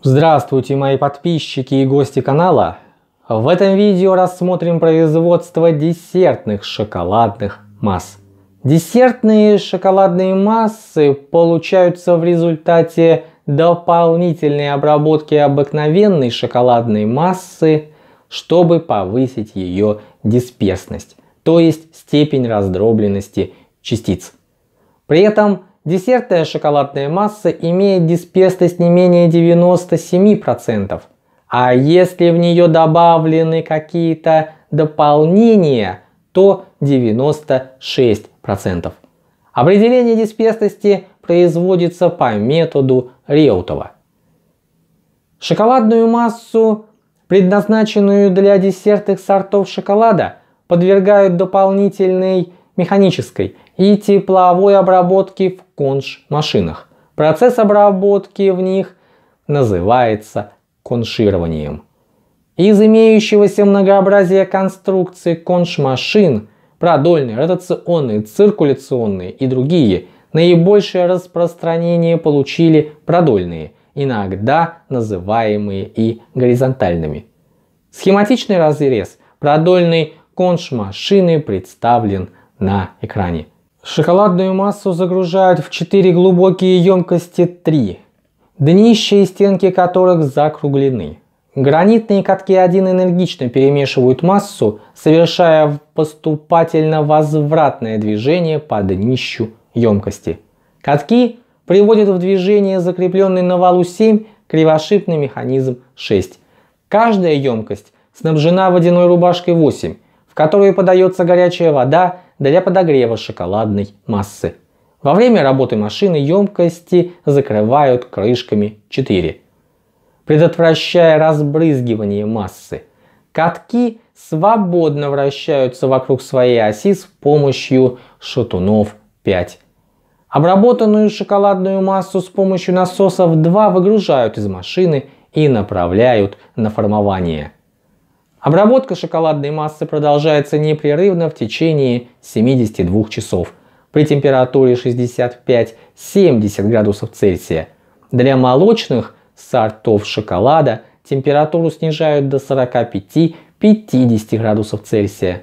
Здравствуйте мои подписчики и гости канала! В этом видео рассмотрим производство десертных шоколадных масс. Десертные шоколадные массы получаются в результате дополнительной обработки обыкновенной шоколадной массы, чтобы повысить ее дисперсность, то есть степень раздробленности частиц. При этом Десертная шоколадная масса имеет дисперсность не менее 97%, а если в нее добавлены какие-то дополнения, то 96%. Определение дисперсности производится по методу Реутова. Шоколадную массу, предназначенную для десертных сортов шоколада, подвергают дополнительной механической и тепловой обработки в конш-машинах. Процесс обработки в них называется коншированием. Из имеющегося многообразия конструкций конш-машин, продольные, ротационные, циркуляционные и другие, наибольшее распространение получили продольные, иногда называемые и горизонтальными. Схематичный разрез продольной конш-машины представлен на экране. Шоколадную массу загружают в 4 глубокие емкости 3, днище и стенки которых закруглены. Гранитные катки 1 энергично перемешивают массу, совершая поступательно-возвратное движение по днищу емкости. Катки приводят в движение закрепленный на валу 7 кривошипный механизм 6. Каждая емкость снабжена водяной рубашкой 8, в которую подается горячая вода для подогрева шоколадной массы. Во время работы машины емкости закрывают крышками 4, предотвращая разбрызгивание массы. Катки свободно вращаются вокруг своей оси с помощью шатунов 5. Обработанную шоколадную массу с помощью насосов 2 выгружают из машины и направляют на формование. Обработка шоколадной массы продолжается непрерывно в течение 72 часов при температуре 65-70 градусов Цельсия. Для молочных сортов шоколада температуру снижают до 45-50 градусов Цельсия.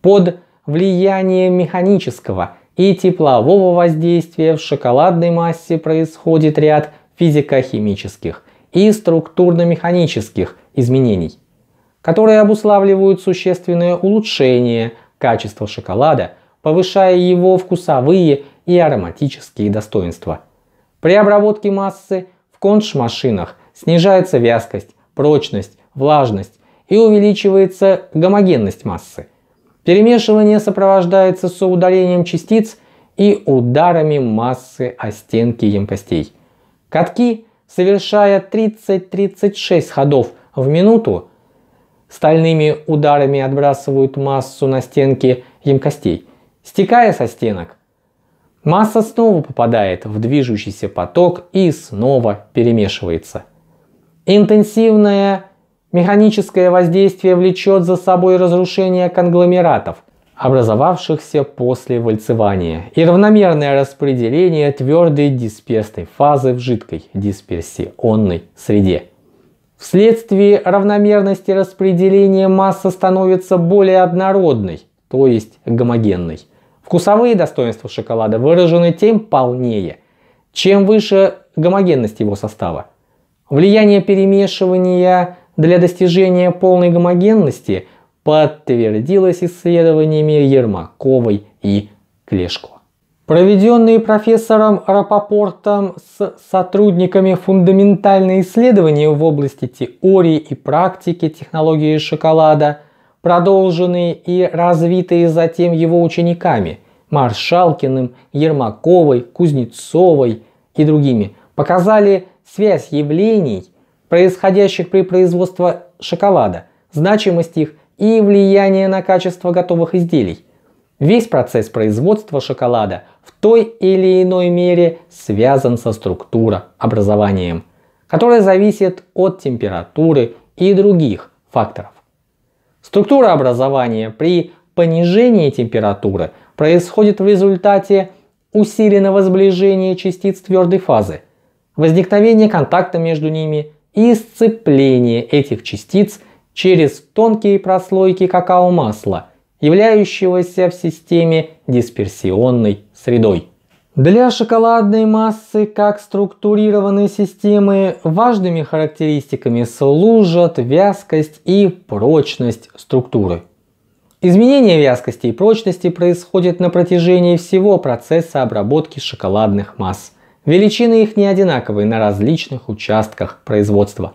Под влиянием механического и теплового воздействия в шоколадной массе происходит ряд физико-химических и структурно-механических изменений которые обуславливают существенное улучшение качества шоколада, повышая его вкусовые и ароматические достоинства. При обработке массы в конш-машинах снижается вязкость, прочность, влажность и увеличивается гомогенность массы. Перемешивание сопровождается соударением частиц и ударами массы о стенки емкостей. Катки, совершая 30-36 ходов в минуту, стальными ударами отбрасывают массу на стенки емкостей, стекая со стенок. Масса снова попадает в движущийся поток и снова перемешивается. Интенсивное механическое воздействие влечет за собой разрушение конгломератов, образовавшихся после вальцевания, и равномерное распределение твердой дисперсной фазы в жидкой дисперсионной среде. Вследствие равномерности распределения масса становится более однородной, то есть гомогенной. Вкусовые достоинства шоколада выражены тем полнее, чем выше гомогенность его состава. Влияние перемешивания для достижения полной гомогенности подтвердилось исследованиями Ермаковой и Клешко. Проведенные профессором Рапопортом с сотрудниками фундаментальные исследования в области теории и практики технологии шоколада, продолженные и развитые затем его учениками Маршалкиным, Ермаковой, Кузнецовой и другими, показали связь явлений, происходящих при производстве шоколада, значимость их и влияние на качество готовых изделий – Весь процесс производства шоколада в той или иной мере связан со структурообразованием, которое зависит от температуры и других факторов. Структура образования при понижении температуры происходит в результате усиленного сближения частиц твердой фазы, возникновения контакта между ними и сцепления этих частиц через тонкие прослойки какао-масла – являющегося в системе дисперсионной средой. Для шоколадной массы как структурированной системы важными характеристиками служат вязкость и прочность структуры. Изменение вязкости и прочности происходит на протяжении всего процесса обработки шоколадных масс. Величины их не одинаковые на различных участках производства.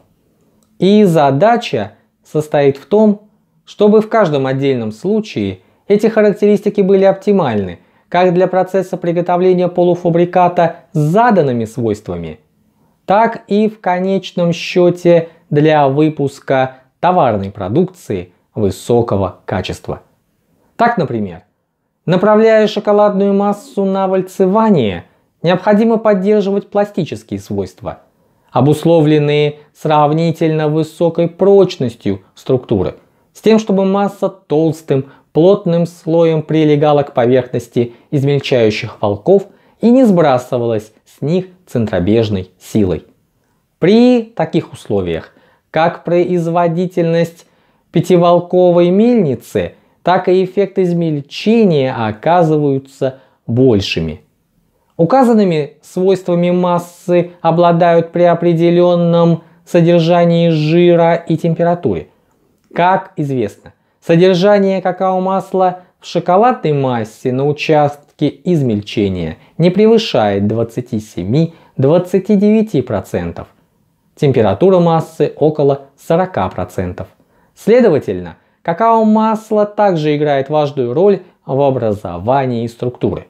И задача состоит в том, чтобы в каждом отдельном случае эти характеристики были оптимальны, как для процесса приготовления полуфабриката с заданными свойствами, так и в конечном счете для выпуска товарной продукции высокого качества. Так, например, направляя шоколадную массу на вальцевание, необходимо поддерживать пластические свойства, обусловленные сравнительно высокой прочностью структуры – с тем, чтобы масса толстым, плотным слоем прилегала к поверхности измельчающих волков и не сбрасывалась с них центробежной силой. При таких условиях, как производительность пятиволковой мельницы, так и эффект измельчения оказываются большими. Указанными свойствами массы обладают при определенном содержании жира и температуре – как известно, содержание какао-масла в шоколадной массе на участке измельчения не превышает 27-29%. Температура массы около 40%. Следовательно, какао-масло также играет важную роль в образовании структуры.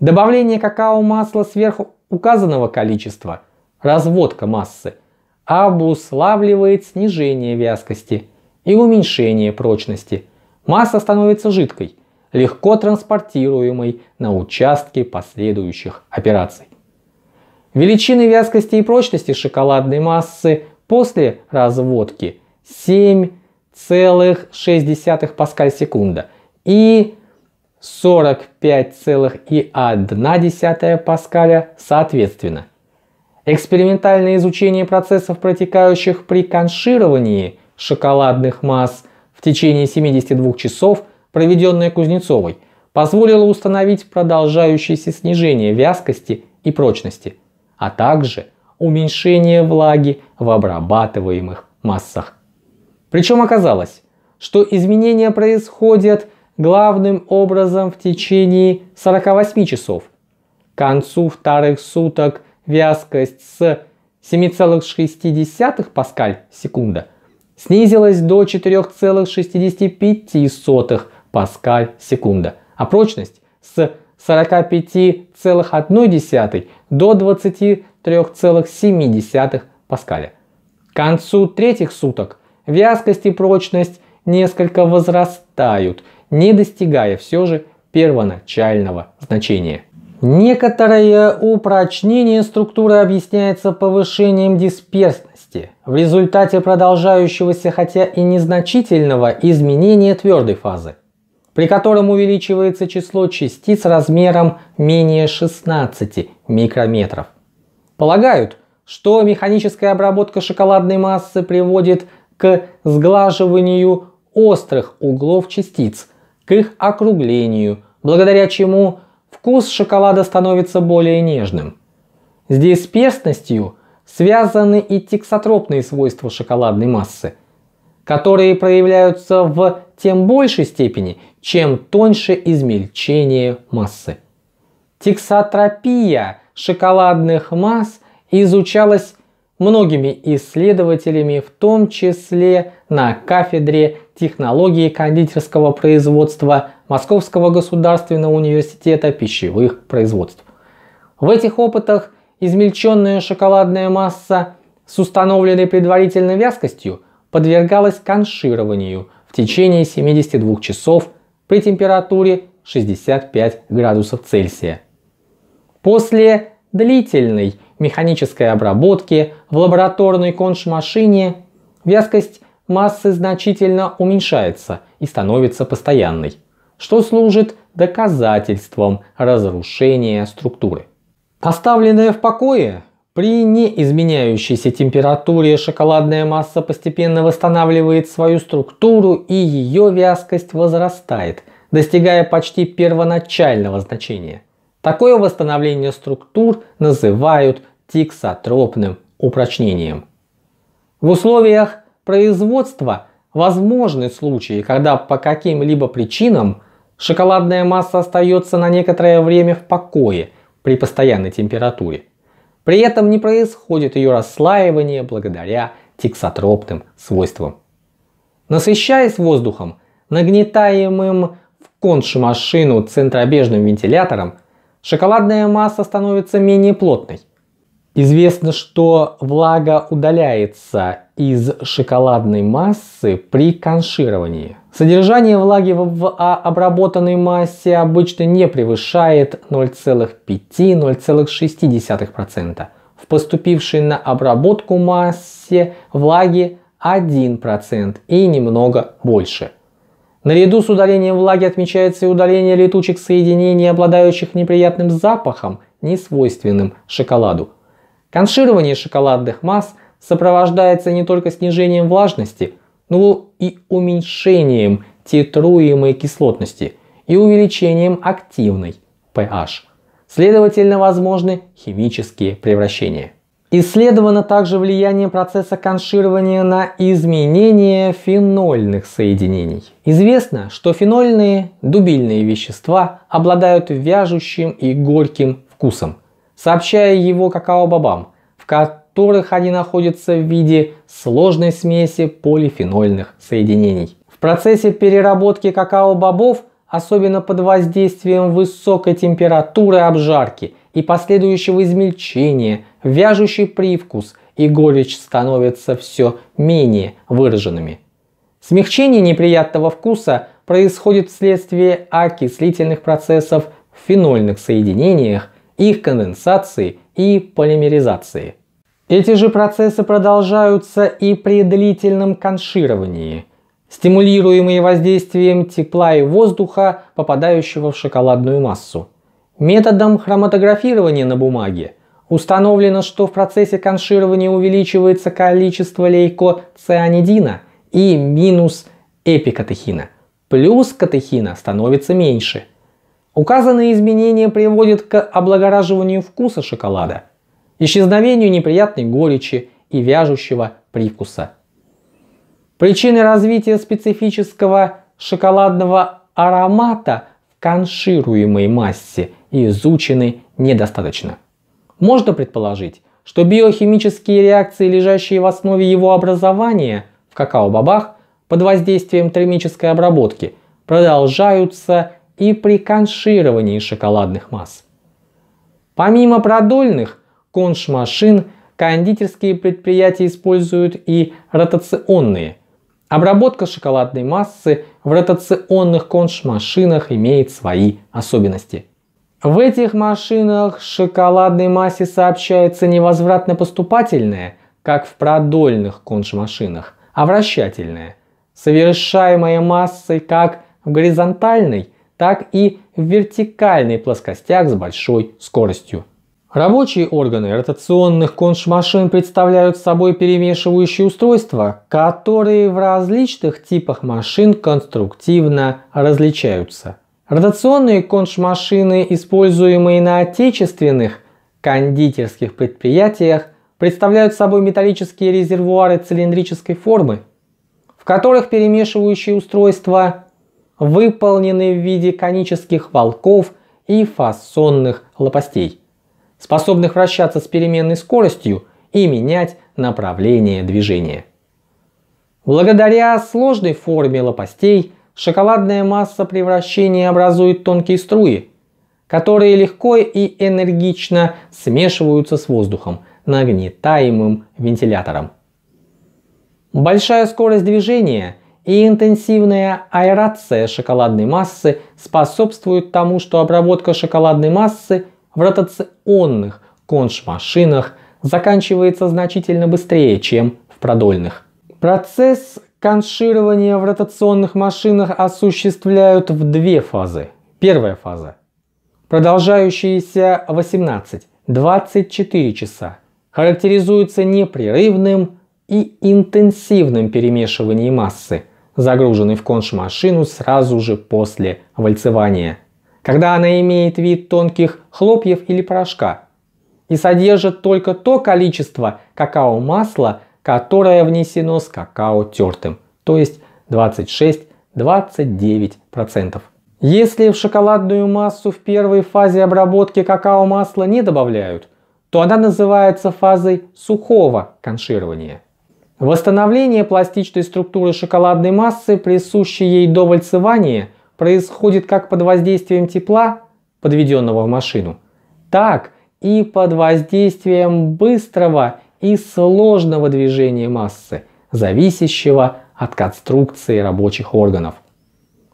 Добавление какао-масла сверху указанного количества, разводка массы, обуславливает снижение вязкости – и уменьшение прочности. Масса становится жидкой, легко транспортируемой на участке последующих операций. Величины вязкости и прочности шоколадной массы после разводки 7,6 паскаль секунда и 45,1 паскаля соответственно. Экспериментальное изучение процессов, протекающих при коншировании – шоколадных масс в течение 72 часов, проведенная Кузнецовой, позволила установить продолжающееся снижение вязкости и прочности, а также уменьшение влаги в обрабатываемых массах. Причем оказалось, что изменения происходят главным образом в течение 48 часов. К концу вторых суток вязкость с 7,6 паскаль секунда – снизилась до 4,65 паскаль в а прочность с 45,1 до 23,7 паскаля. К концу третьих суток вязкость и прочность несколько возрастают, не достигая все же первоначального значения. Некоторое упрочнение структуры объясняется повышением дисперсности плотности в результате продолжающегося хотя и незначительного изменения твердой фазы, при котором увеличивается число частиц размером менее 16 микрометров. Полагают, что механическая обработка шоколадной массы приводит к сглаживанию острых углов частиц, к их округлению, благодаря чему вкус шоколада становится более нежным. С дисперсностью – связаны и тексотропные свойства шоколадной массы, которые проявляются в тем большей степени, чем тоньше измельчение массы. Тексотропия шоколадных масс изучалась многими исследователями, в том числе на кафедре технологии кондитерского производства Московского государственного университета пищевых производств. В этих опытах измельченная шоколадная масса с установленной предварительной вязкостью подвергалась коншированию в течение 72 часов при температуре 65 градусов Цельсия. После длительной механической обработки в лабораторной конш-машине вязкость массы значительно уменьшается и становится постоянной, что служит доказательством разрушения структуры. Оставленная в покое, при неизменяющейся температуре шоколадная масса постепенно восстанавливает свою структуру и ее вязкость возрастает, достигая почти первоначального значения. Такое восстановление структур называют тиксотропным упрочнением. В условиях производства возможны случаи, когда по каким-либо причинам шоколадная масса остается на некоторое время в покое – при постоянной температуре. При этом не происходит ее расслаивание благодаря тиксотропным свойствам. Насыщаясь воздухом, нагнетаемым в машину центробежным вентилятором, шоколадная масса становится менее плотной. Известно, что влага удаляется из шоколадной массы при коншировании – Содержание влаги в а, обработанной массе обычно не превышает 0,5-0,6%. В поступившей на обработку массе влаги 1% и немного больше. Наряду с удалением влаги отмечается и удаление летучих соединений, обладающих неприятным запахом, несвойственным шоколаду. Конширование шоколадных масс сопровождается не только снижением влажности – но и уменьшением титруемой кислотности и увеличением активной pH. Следовательно, возможны химические превращения. Исследовано также влияние процесса конширования на изменение фенольных соединений. Известно, что фенольные дубильные вещества обладают вяжущим и горьким вкусом, сообщая его какао-бобам, в котором которых они находятся в виде сложной смеси полифенольных соединений. В процессе переработки какао-бобов, особенно под воздействием высокой температуры обжарки и последующего измельчения, вяжущий привкус и горечь становятся все менее выраженными. Смягчение неприятного вкуса происходит вследствие окислительных процессов в фенольных соединениях, их конденсации и полимеризации. Эти же процессы продолжаются и при длительном коншировании, стимулируемые воздействием тепла и воздуха, попадающего в шоколадную массу. Методом хроматографирования на бумаге установлено, что в процессе конширования увеличивается количество лейкоцианидина и минус эпикатехина. Плюс катехина становится меньше. Указанные изменения приводят к облагораживанию вкуса шоколада – исчезновению неприятной горечи и вяжущего привкуса. Причины развития специфического шоколадного аромата в коншируемой массе изучены недостаточно. Можно предположить, что биохимические реакции, лежащие в основе его образования в какао-бобах, под воздействием термической обработки продолжаются и при коншировании шоколадных масс. Помимо продольных, машин кондитерские предприятия используют и ротационные. Обработка шоколадной массы в ротационных машинах имеет свои особенности. В этих машинах шоколадной массе сообщается не возвратно поступательное, как в продольных машинах, а вращательное, совершаемое массой как в горизонтальной, так и в вертикальной плоскостях с большой скоростью. Рабочие органы ротационных коншмашин представляют собой перемешивающие устройства, которые в различных типах машин конструктивно различаются. Ротационные коншмашины, используемые на отечественных кондитерских предприятиях, представляют собой металлические резервуары цилиндрической формы, в которых перемешивающие устройства выполнены в виде конических волков и фасонных лопастей способных вращаться с переменной скоростью и менять направление движения. Благодаря сложной форме лопастей шоколадная масса при вращении образует тонкие струи, которые легко и энергично смешиваются с воздухом, нагнетаемым вентилятором. Большая скорость движения и интенсивная аэрация шоколадной массы способствуют тому, что обработка шоколадной массы – в ротационных конш-машинах заканчивается значительно быстрее, чем в продольных. Процесс конширования в ротационных машинах осуществляют в две фазы. Первая фаза – продолжающаяся 18-24 часа, характеризуется непрерывным и интенсивным перемешиванием массы, загруженной в конш-машину сразу же после вальцевания – когда она имеет вид тонких хлопьев или порошка и содержит только то количество какао-масла, которое внесено с какао тертым, то есть 26-29%. Если в шоколадную массу в первой фазе обработки какао-масла не добавляют, то она называется фазой сухого конширования. Восстановление пластичной структуры шоколадной массы, присущей ей до довальцевание – происходит как под воздействием тепла, подведенного в машину, так и под воздействием быстрого и сложного движения массы, зависящего от конструкции рабочих органов.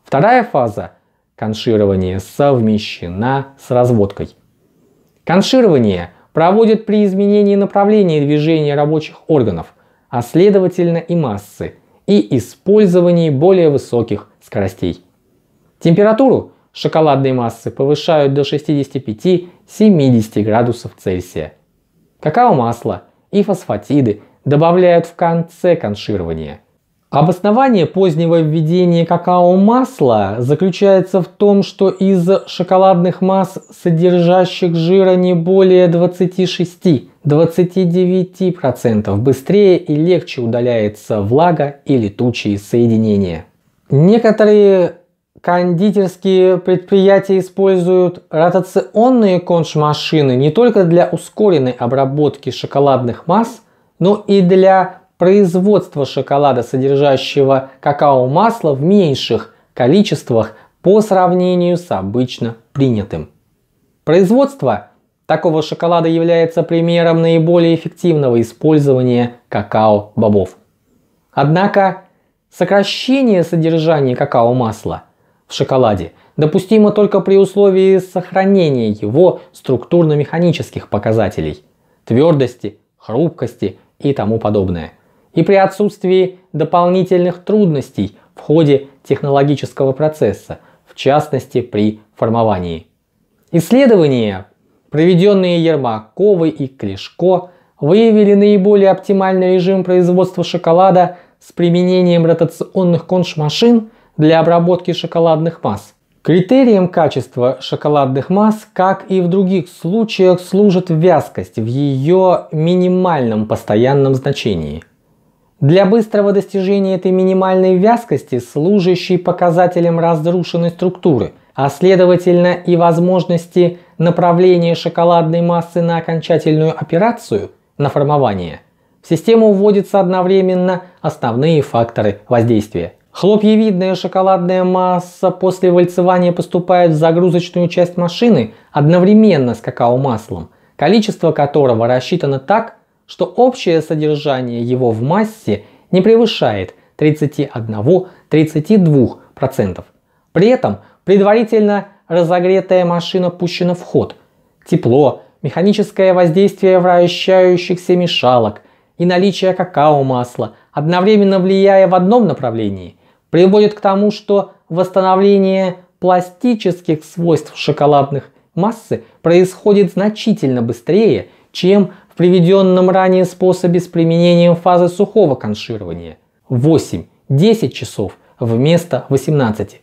Вторая фаза конширования совмещена с разводкой. Конширование проводят при изменении направления движения рабочих органов, а следовательно и массы, и использовании более высоких скоростей. Температуру шоколадной массы повышают до 65-70 градусов Цельсия. Какао-масло и фосфатиды добавляют в конце конширования. Обоснование позднего введения какао-масла заключается в том, что из шоколадных масс, содержащих жира не более 26-29%, быстрее и легче удаляется влага и летучие соединения. Некоторые кондитерские предприятия используют ротационные конш-машины не только для ускоренной обработки шоколадных масс, но и для производства шоколада, содержащего какао-масло в меньших количествах по сравнению с обычно принятым. Производство такого шоколада является примером наиболее эффективного использования какао-бобов. Однако сокращение содержания какао-масла – в шоколаде допустимо только при условии сохранения его структурно-механических показателей – твердости, хрупкости и тому подобное, и при отсутствии дополнительных трудностей в ходе технологического процесса, в частности при формовании. Исследования, проведенные Ермаковы и Клешко, выявили наиболее оптимальный режим производства шоколада с применением ротационных коншмашин для обработки шоколадных масс. Критерием качества шоколадных масс, как и в других случаях, служит вязкость в ее минимальном постоянном значении. Для быстрого достижения этой минимальной вязкости, служащей показателем разрушенной структуры, а следовательно и возможности направления шоколадной массы на окончательную операцию, на формование, в систему вводятся одновременно основные факторы воздействия – Хлопьевидная шоколадная масса после вальцевания поступает в загрузочную часть машины одновременно с какао-маслом, количество которого рассчитано так, что общее содержание его в массе не превышает 31-32%. При этом предварительно разогретая машина пущена в ход. Тепло, механическое воздействие вращающихся мешалок и наличие какао-масла, одновременно влияя в одном направлении – приводит к тому, что восстановление пластических свойств шоколадных массы происходит значительно быстрее, чем в приведенном ранее способе с применением фазы сухого конширования 8-10 часов вместо 18.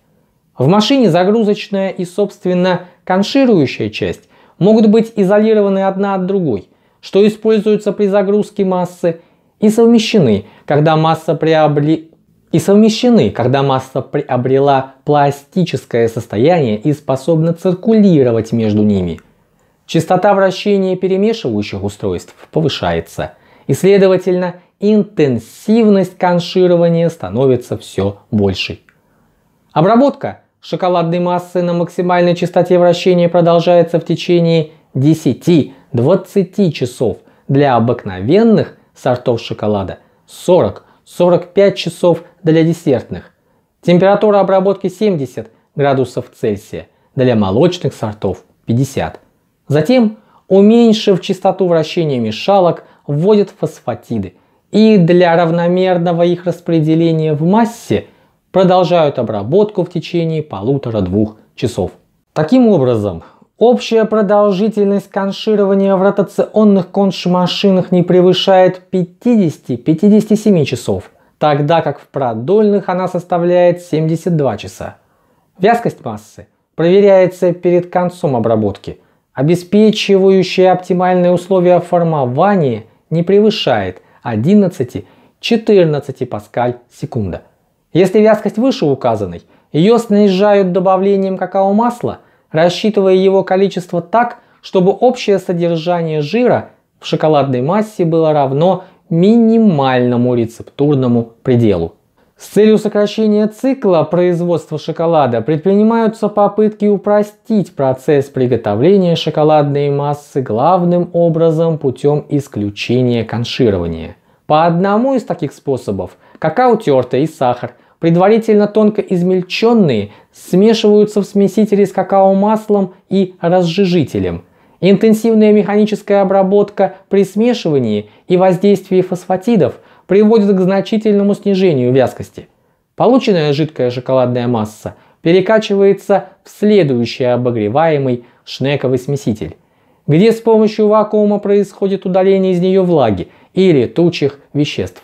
В машине загрузочная и, собственно, конширующая часть могут быть изолированы одна от другой, что используется при загрузке массы, и совмещены, когда масса приобре и совмещены, когда масса приобрела пластическое состояние и способна циркулировать между ними. Частота вращения перемешивающих устройств повышается, и, следовательно, интенсивность конширования становится все большей. Обработка шоколадной массы на максимальной частоте вращения продолжается в течение 10-20 часов, для обыкновенных сортов шоколада 40 45 часов для десертных. Температура обработки 70 градусов Цельсия, для молочных сортов 50. Затем, уменьшив частоту вращения мешалок, вводят фосфатиды и для равномерного их распределения в массе продолжают обработку в течение полутора-двух часов. Таким образом, Общая продолжительность конширования в ротационных машинах не превышает 50-57 часов, тогда как в продольных она составляет 72 часа. Вязкость массы проверяется перед концом обработки. Обеспечивающие оптимальные условия формования не превышает 11-14 паскаль секунда. Если вязкость выше указанной, ее снижают добавлением какао-масла – рассчитывая его количество так, чтобы общее содержание жира в шоколадной массе было равно минимальному рецептурному пределу. С целью сокращения цикла производства шоколада предпринимаются попытки упростить процесс приготовления шоколадной массы главным образом путем исключения конширования. По одному из таких способов какао тертое и сахар, предварительно тонко измельченные, смешиваются в смесителе с какао-маслом и разжижителем. Интенсивная механическая обработка при смешивании и воздействии фосфатидов приводит к значительному снижению вязкости. Полученная жидкая шоколадная масса перекачивается в следующий обогреваемый шнековый смеситель, где с помощью вакуума происходит удаление из нее влаги или тучих веществ.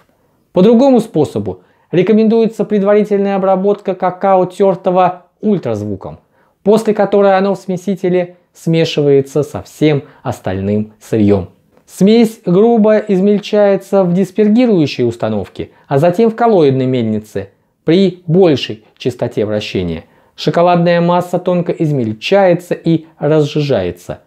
По другому способу рекомендуется предварительная обработка какао тертого ультразвуком, после которой оно в смесителе смешивается со всем остальным сырьем. Смесь грубо измельчается в диспергирующей установке, а затем в коллоидной мельнице при большей частоте вращения. Шоколадная масса тонко измельчается и разжижается.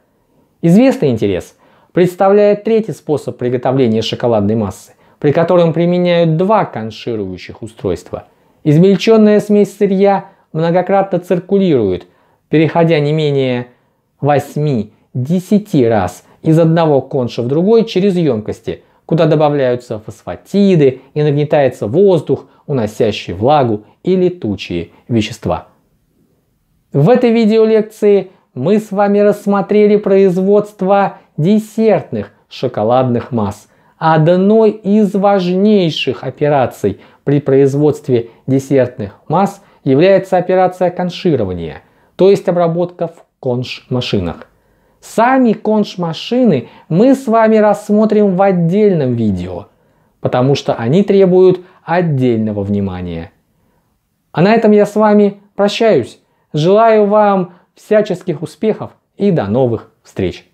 Известный интерес представляет третий способ приготовления шоколадной массы, при котором применяют два конширующих устройства. Измельченная смесь сырья – многократно циркулируют, переходя не менее 8-10 раз из одного конша в другой через емкости, куда добавляются фосфатиды и нагнетается воздух, уносящий влагу и летучие вещества. В этой видеолекции мы с вами рассмотрели производство десертных шоколадных масс, одной из важнейших операций при производстве десертных масс является операция конширования, то есть обработка в конш-машинах. Сами конш-машины мы с вами рассмотрим в отдельном видео, потому что они требуют отдельного внимания. А на этом я с вами прощаюсь. Желаю вам всяческих успехов и до новых встреч!